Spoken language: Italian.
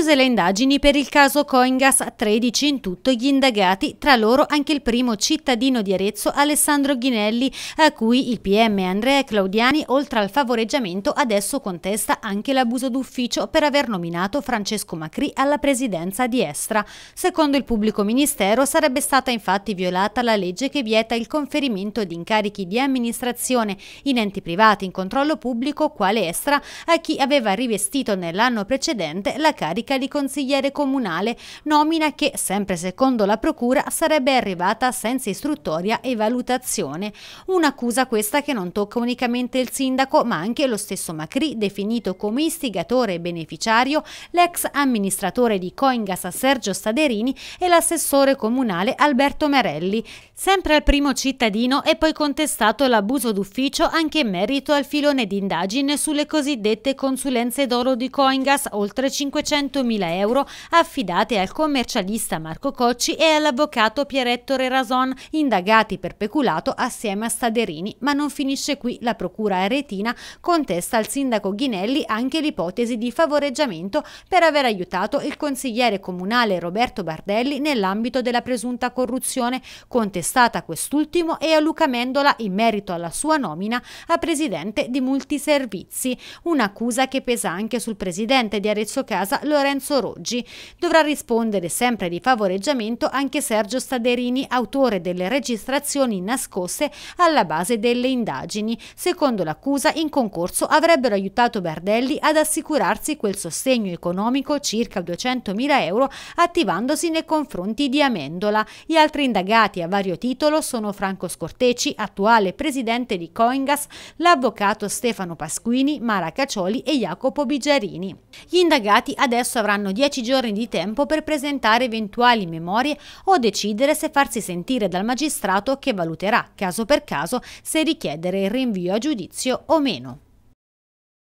Chiuse le indagini per il caso Coingas, 13 in tutto gli indagati, tra loro anche il primo cittadino di Arezzo Alessandro Ghinelli, a cui il PM Andrea Claudiani, oltre al favoreggiamento, adesso contesta anche l'abuso d'ufficio per aver nominato Francesco Macri alla presidenza di Estra. Secondo il pubblico ministero sarebbe stata infatti violata la legge che vieta il conferimento di incarichi di amministrazione in enti privati in controllo pubblico quale Estra a chi aveva rivestito nell'anno precedente la carica carica di consigliere comunale, nomina che, sempre secondo la procura, sarebbe arrivata senza istruttoria e valutazione. Un'accusa questa che non tocca unicamente il sindaco, ma anche lo stesso Macri, definito come istigatore e beneficiario, l'ex amministratore di Coingas Sergio Staderini e l'assessore comunale Alberto Merelli. Sempre al primo cittadino è poi contestato l'abuso d'ufficio anche in merito al filone d'indagine sulle cosiddette consulenze d'oro di Coingas, oltre 500 100.000 euro affidate al commercialista Marco Cocci e all'avvocato Pierettore Rason, indagati per peculato assieme a Staderini. Ma non finisce qui, la procura aretina contesta al sindaco Ghinelli anche l'ipotesi di favoreggiamento per aver aiutato il consigliere comunale Roberto Bardelli nell'ambito della presunta corruzione, contestata a quest'ultimo e a Luca Mendola in merito alla sua nomina a presidente di Multiservizi, un'accusa che pesa anche sul presidente di Arezzo Casa Lorenzo Lorenzo Roggi. Dovrà rispondere sempre di favoreggiamento anche Sergio Staderini, autore delle registrazioni nascoste alla base delle indagini. Secondo l'accusa, in concorso avrebbero aiutato Bardelli ad assicurarsi quel sostegno economico circa 200.000 euro attivandosi nei confronti di Amendola. Gli altri indagati a vario titolo sono Franco Scorteci, attuale presidente di Coingas, l'avvocato Stefano Pasquini, Mara Caccioli e Jacopo Bigiarini. Gli indagati adesso processo avranno 10 giorni di tempo per presentare eventuali memorie o decidere se farsi sentire dal magistrato che valuterà caso per caso se richiedere il rinvio a giudizio o meno.